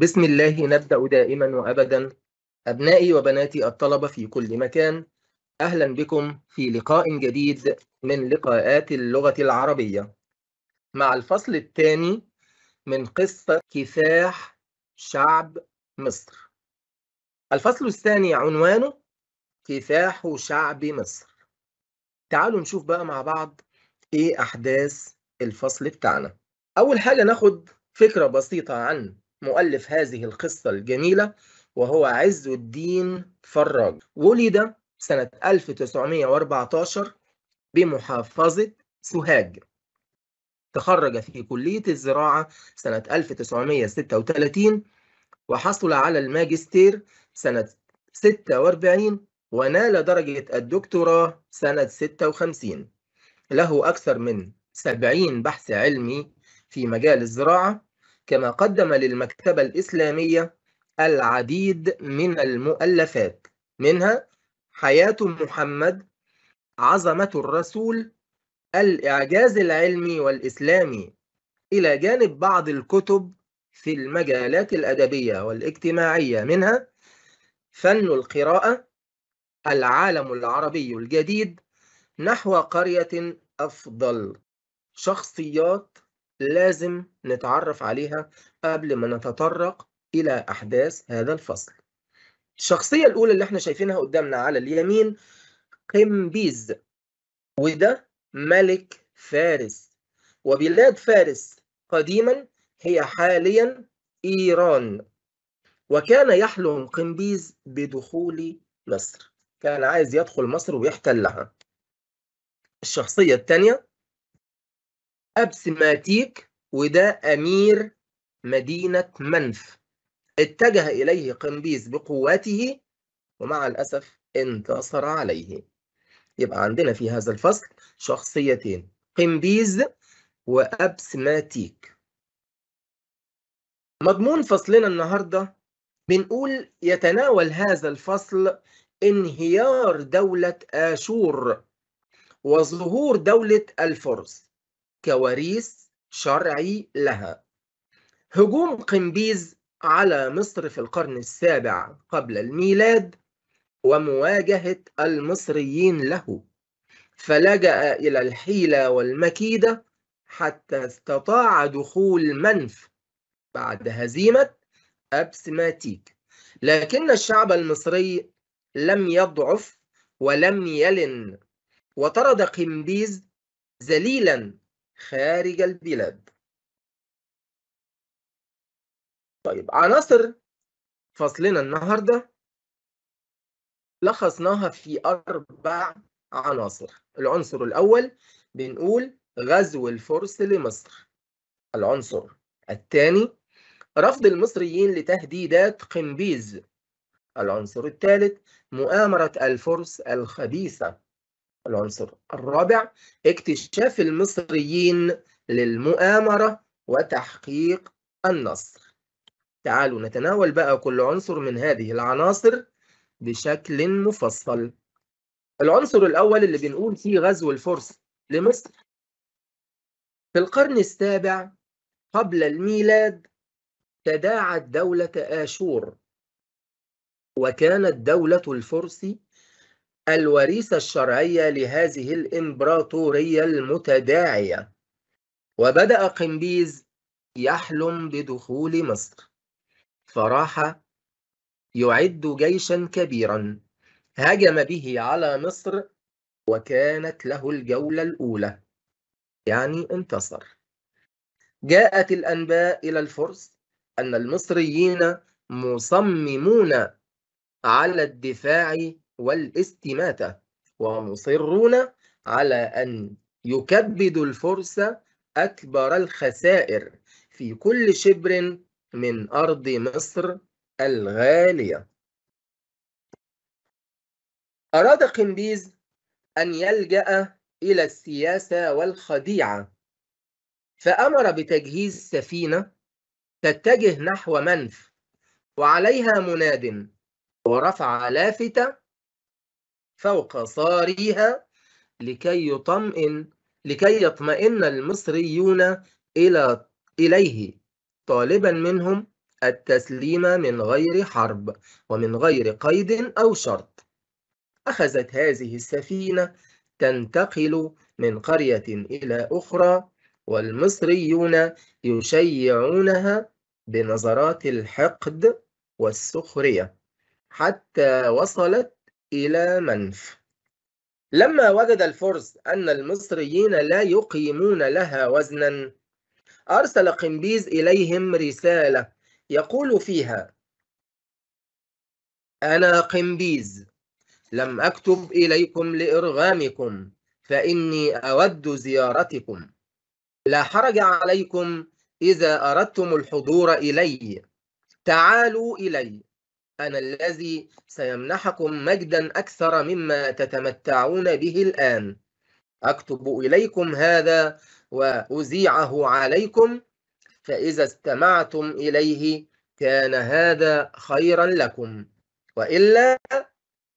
بسم الله نبدأ دائما وأبدا أبنائي وبناتي الطلبة في كل مكان أهلا بكم في لقاء جديد من لقاءات اللغة العربية مع الفصل الثاني من قصة كفاح شعب مصر الفصل الثاني عنوانه كفاح شعب مصر تعالوا نشوف بقى مع بعض إيه أحداث الفصل بتاعنا أول حاجة ناخد فكرة بسيطة عن مؤلف هذه القصة الجميلة وهو عز الدين فراج ولد سنة 1914 بمحافظة سوهاج تخرج في كلية الزراعة سنة 1936 وحصل على الماجستير سنة 46 ونال درجة الدكتوراه سنة 56 له أكثر من 70 بحث علمي في مجال الزراعة كما قدم للمكتبة الإسلامية العديد من المؤلفات منها حياة محمد عظمة الرسول الإعجاز العلمي والإسلامي إلى جانب بعض الكتب في المجالات الأدبية والاجتماعية منها فن القراءة العالم العربي الجديد نحو قرية أفضل شخصيات لازم نتعرف عليها قبل ما نتطرق إلى أحداث هذا الفصل الشخصية الأولى اللي احنا شايفينها قدامنا على اليمين قمبيز وده ملك فارس وبلاد فارس قديما هي حاليا إيران وكان يحلم قمبيز بدخول مصر كان عايز يدخل مصر ويحتلها الشخصية الثانية أبسماتيك وده أمير مدينة منف اتجه إليه قمبيز بقواته ومع الأسف انتصر عليه يبقى عندنا في هذا الفصل شخصيتين قمبيز وأبسماتيك مضمون فصلنا النهاردة بنقول يتناول هذا الفصل انهيار دولة آشور وظهور دولة الفرس كوريث شرعي لها هجوم قمبيز على مصر في القرن السابع قبل الميلاد ومواجهة المصريين له فلجأ إلى الحيلة والمكيدة حتى استطاع دخول منف بعد هزيمة أبسماتيك لكن الشعب المصري لم يضعف ولم يلن وطرد قمبيز ذليلا خارج البلاد طيب عناصر فصلنا النهارده لخصناها في أربع عناصر العنصر الأول بنقول غزو الفرس لمصر العنصر الثاني رفض المصريين لتهديدات قنبيز العنصر الثالث مؤامرة الفرس الخبيثة العنصر الرابع اكتشاف المصريين للمؤامرة وتحقيق النصر تعالوا نتناول بقى كل عنصر من هذه العناصر بشكل مفصل العنصر الأول اللي بنقول فيه غزو الفرس لمصر في القرن السابع قبل الميلاد تداعت دولة آشور وكانت دولة الفرس الوريثة الشرعية لهذه الإمبراطورية المتداعية وبدأ قمبيز يحلم بدخول مصر فراح يعد جيشا كبيرا هجم به على مصر وكانت له الجولة الأولى يعني انتصر جاءت الأنباء إلى الفرس أن المصريين مصممون على الدفاع والاستماتة ومصرون على أن يكبدوا الفرس أكبر الخسائر في كل شبر من أرض مصر الغالية أراد قنبيز أن يلجأ إلى السياسة والخديعة فأمر بتجهيز سفينة تتجه نحو منف وعليها مناد ورفع لافتة فوق صاريها لكي يطمئن لكي يطمئن المصريون إلى إليه طالبا منهم التسليم من غير حرب ومن غير قيد أو شرط أخذت هذه السفينة تنتقل من قرية إلى أخرى والمصريون يشيعونها بنظرات الحقد والسخرية حتى وصلت إلى منف لما وجد الفرس أن المصريين لا يقيمون لها وزنا أرسل قنبيز إليهم رسالة يقول فيها أنا قنبيز لم أكتب إليكم لإرغامكم فإني أود زيارتكم لا حرج عليكم إذا أردتم الحضور إلي تعالوا إلي أنا الذي سيمنحكم مجدا أكثر مما تتمتعون به الآن أكتب إليكم هذا وأذيعه عليكم فإذا استمعتم إليه كان هذا خيرا لكم وإلا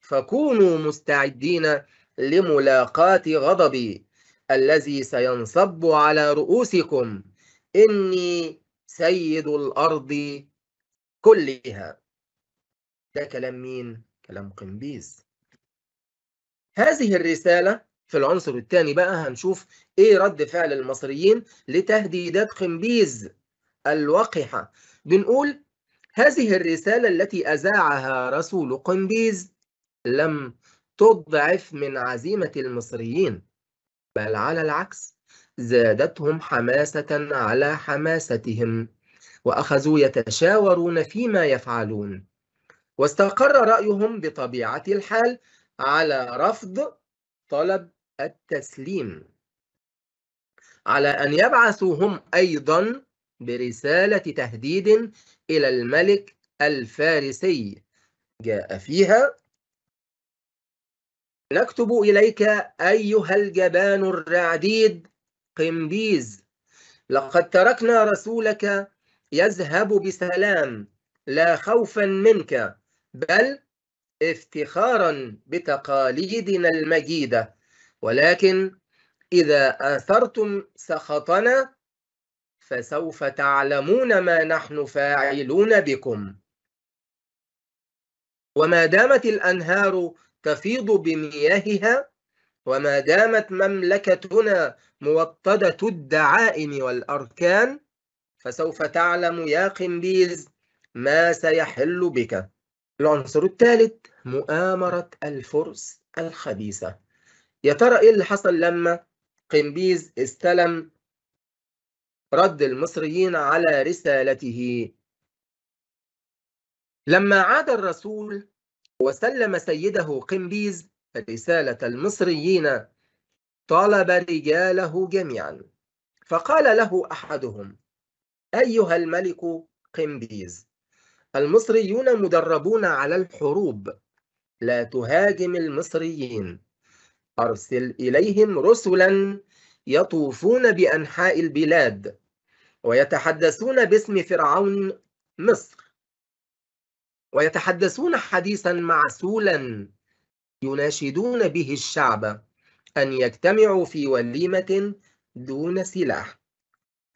فكونوا مستعدين لملاقاة غضبي الذي سينصب على رؤوسكم إني سيد الأرض كلها ده كلام مين؟ كلام قنبيز هذه الرسالة في العنصر الثاني بقى هنشوف ايه رد فعل المصريين لتهديدات قنبيز الوقحة بنقول هذه الرسالة التي أذاعها رسول قنبيز لم تضعف من عزيمة المصريين بل على العكس زادتهم حماسة على حماستهم وأخذوا يتشاورون فيما يفعلون واستقر رأيهم بطبيعة الحال على رفض طلب التسليم على أن يبعثوا هم أيضا برسالة تهديد إلى الملك الفارسي جاء فيها نكتب إليك أيها الجبان الرعديد قمبيز لقد تركنا رسولك يذهب بسلام لا خوفا منك بل افتخارا بتقاليدنا المجيدة ولكن إذا آثرتم سخطنا فسوف تعلمون ما نحن فاعلون بكم وما دامت الأنهار تفيض بمياهها وما دامت مملكتنا موطدة الدعائم والأركان فسوف تعلم يا قنديز ما سيحل بك العنصر الثالث مؤامرة الفرس الخبيثة يا ترى إيه اللي حصل لما قمبيز استلم رد المصريين على رسالته لما عاد الرسول وسلم سيده قمبيز رسالة المصريين طلب رجاله جميعا فقال له أحدهم أيها الملك قمبيز المصريون مدربون على الحروب لا تهاجم المصريين أرسل إليهم رسلا يطوفون بأنحاء البلاد ويتحدثون باسم فرعون مصر ويتحدثون حديثا معسولا يناشدون به الشعب أن يجتمعوا في وليمة دون سلاح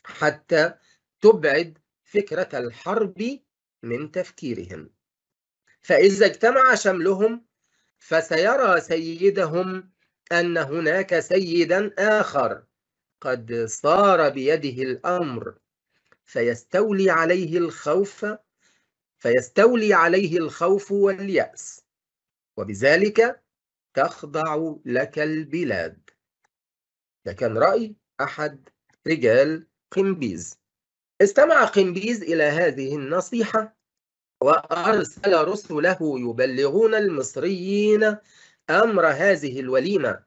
حتى تبعد فكرة الحرب من تفكيرهم فإذا اجتمع شملهم فسيرى سيدهم أن هناك سيدا آخر قد صار بيده الأمر فيستولي عليه الخوف فيستولي عليه الخوف واليأس وبذلك تخضع لك البلاد ده كان رأي أحد رجال قمبيز استمع قنبيز إلى هذه النصيحة وأرسل رسله يبلغون المصريين أمر هذه الوليمة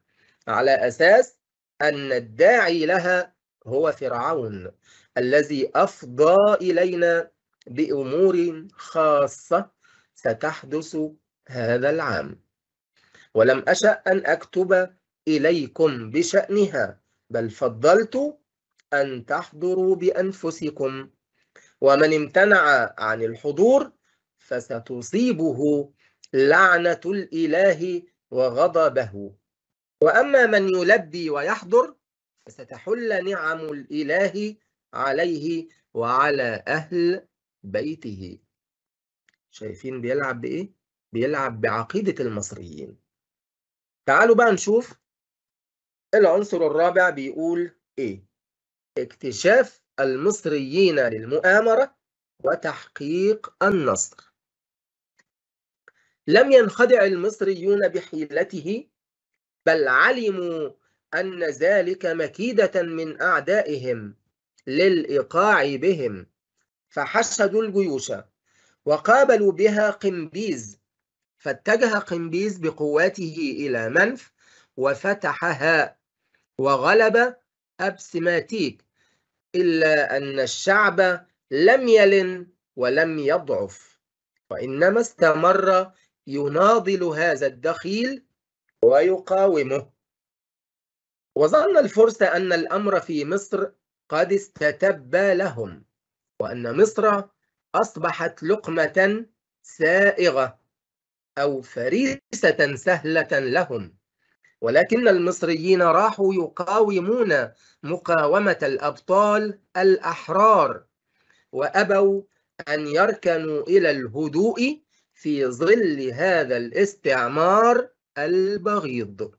على أساس أن الداعي لها هو فرعون الذي أفضى إلينا بأمور خاصة ستحدث هذا العام ولم أشأ أن أكتب إليكم بشأنها بل فضلت أن تحضروا بأنفسكم ومن امتنع عن الحضور فستصيبه لعنة الإله وغضبه وأما من يلبي ويحضر فستحل نعم الإله عليه وعلى أهل بيته شايفين بيلعب بإيه؟ بيلعب بعقيدة المصريين تعالوا بقى نشوف العنصر الرابع بيقول إيه اكتشاف المصريين للمؤامرة وتحقيق النصر لم ينخدع المصريون بحيلته بل علموا أن ذلك مكيدة من أعدائهم للإيقاع بهم فحشدوا الجيوش وقابلوا بها قمبيز فاتجه قمبيز بقواته إلى منف وفتحها وغلب أبسماتيك إلا أن الشعب لم يلن ولم يضعف وإنما استمر يناضل هذا الدخيل ويقاومه وظن الفرس أن الأمر في مصر قد استتب لهم وأن مصر أصبحت لقمة سائغة أو فريسة سهلة لهم ولكن المصريين راحوا يقاومون مقاومة الأبطال الأحرار وأبوا أن يركنوا إلى الهدوء في ظل هذا الاستعمار البغيض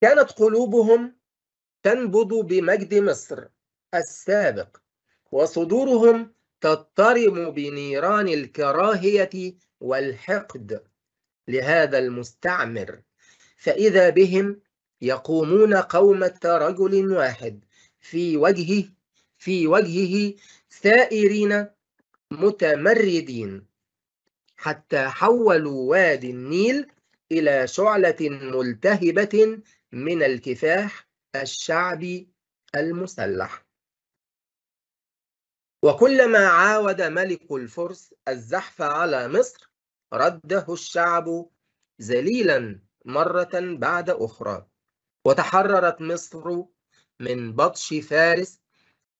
كانت قلوبهم تنبض بمجد مصر السابق وصدورهم تضطرم بنيران الكراهية والحقد لهذا المستعمر فإذا بهم يقومون قومة رجل واحد في وجهه في وجهه ثائرين متمردين حتى حولوا وادي النيل إلى شعلة ملتهبة من الكفاح الشعبي المسلح وكلما عاود ملك الفرس الزحف على مصر رده الشعب ذليلا مرة بعد أخرى وتحررت مصر من بطش فارس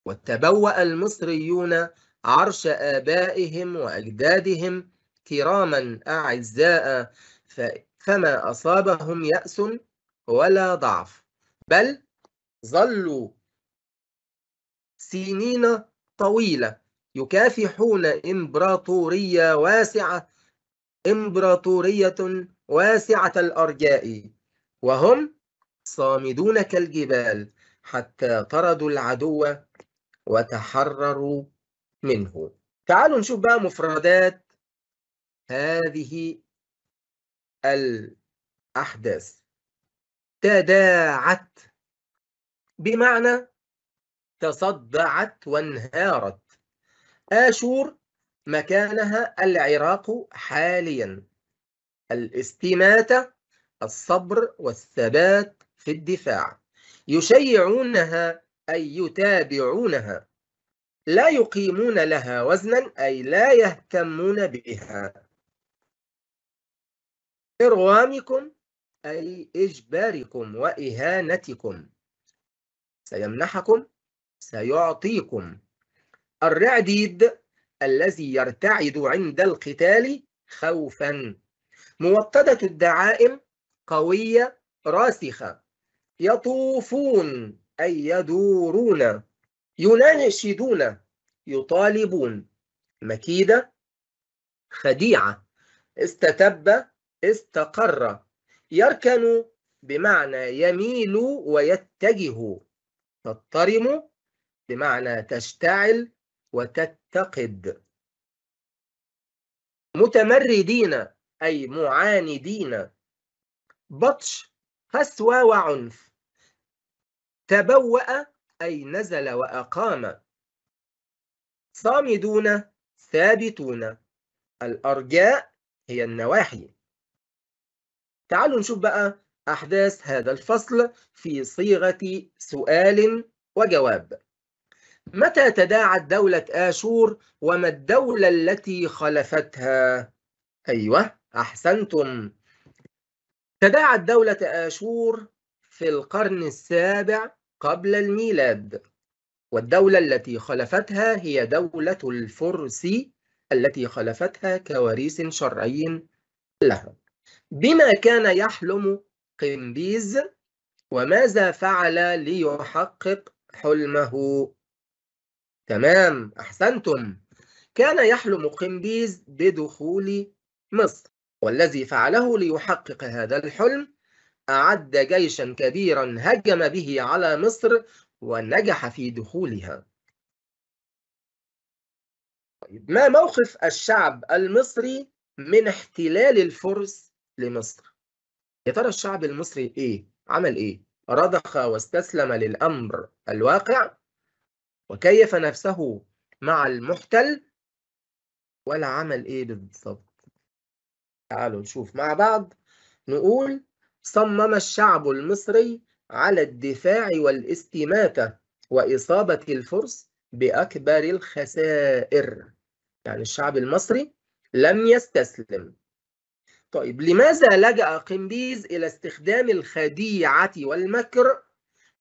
وتبوأ المصريون عرش آبائهم وأجدادهم كراما أعزاء فما أصابهم يأس ولا ضعف بل ظلوا سنين طويلة يكافحون إمبراطورية واسعة إمبراطورية واسعة الأرجاء وهم صامدون كالجبال حتى طردوا العدو وتحرروا منه تعالوا نشوف بقى مفردات هذه الأحداث تداعت بمعنى تصدعت وانهارت آشور مكانها العراق حاليا الاستماتة الصبر والثبات في الدفاع يشيعونها أي يتابعونها لا يقيمون لها وزنا أي لا يهتمون بها إرغامكم أي إجباركم وإهانتكم سيمنحكم سيعطيكم الرعديد الذي يرتعد عند القتال خوفا موطدة الدعائم قوية راسخة يطوفون أي يدورون يناشدون يطالبون مكيدة خديعة استتب استقر يركن بمعنى يميل ويتجه تضطرم بمعنى تشتعل وتتقد متمردين أي معاندين بطش قسوة وعنف تبوأ أي نزل وأقام صامدون ثابتون الأرجاء هي النواحي تعالوا نشوف بقى أحداث هذا الفصل في صيغة سؤال وجواب متى تداعت دولة آشور وما الدولة التي خلفتها؟ أيوه أحسنتم تداعت دولة آشور في القرن السابع قبل الميلاد والدولة التي خلفتها هي دولة الفرس التي خلفتها كوارث شرعي لها بما كان يحلم قمبيز وماذا فعل ليحقق حلمه تمام أحسنتم كان يحلم قمبيز بدخول مصر والذي فعله ليحقق هذا الحلم أعد جيشا كبيرا هجم به على مصر ونجح في دخولها ما موقف الشعب المصري من احتلال الفرس لمصر يا ترى الشعب المصري ايه عمل ايه رضخ واستسلم للامر الواقع وكيف نفسه مع المحتل ولا عمل ايه بالضبط تعالوا نشوف مع بعض نقول صمم الشعب المصري على الدفاع والاستماتة وإصابة الفرس بأكبر الخسائر يعني الشعب المصري لم يستسلم طيب لماذا لجأ قمبيز إلى استخدام الخديعة والمكر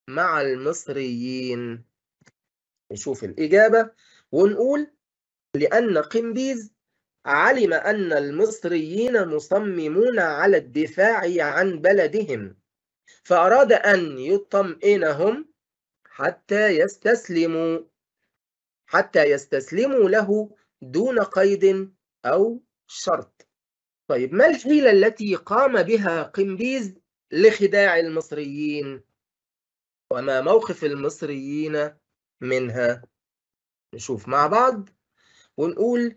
مع المصريين نشوف الإجابة ونقول لأن قمبيز علم أن المصريين مصممون على الدفاع عن بلدهم فأراد أن يطمئنهم حتى يستسلموا حتى يستسلموا له دون قيد أو شرط طيب ما الحيلة التي قام بها قمبيز لخداع المصريين وما موقف المصريين منها نشوف مع بعض ونقول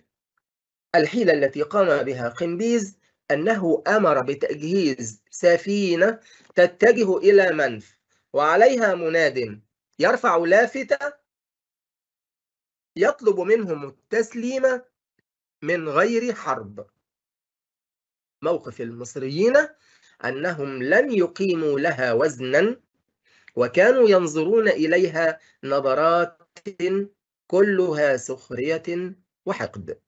الحيلة التي قام بها قنبيز أنه أمر بتجهيز سفينة تتجه إلى منف وعليها مناد يرفع لافتة يطلب منهم التسليم من غير حرب موقف المصريين أنهم لم يقيموا لها وزنا وكانوا ينظرون إليها نظرات كلها سخرية وحقد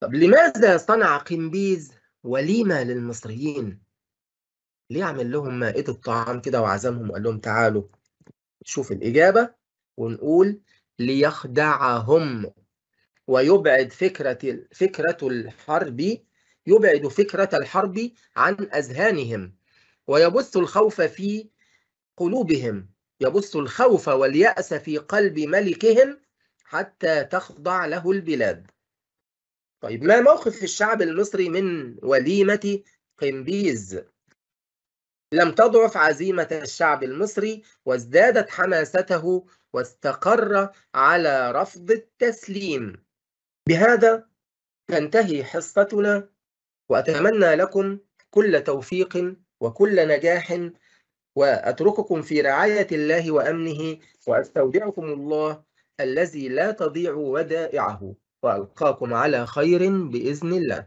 طب لماذا صنع قمبيز وليمة للمصريين؟ ليه عمل لهم مائدة طعام كده وعزمهم وقال لهم تعالوا شوف الإجابة ونقول ليخدعهم ويبعد فكرة فكرة الحرب يبعد فكرة الحرب عن أذهانهم ويبث الخوف في قلوبهم يبث الخوف واليأس في قلب ملكهم حتى تخضع له البلاد طيب ما موقف الشعب المصري من وليمة قمبيز؟ لم تضعف عزيمة الشعب المصري وازدادت حماسته واستقر على رفض التسليم. بهذا تنتهي حصتنا وأتمنى لكم كل توفيق وكل نجاح وأترككم في رعاية الله وأمنه وأستودعكم الله الذي لا تضيع ودائعه وألقاكم على خير بإذن الله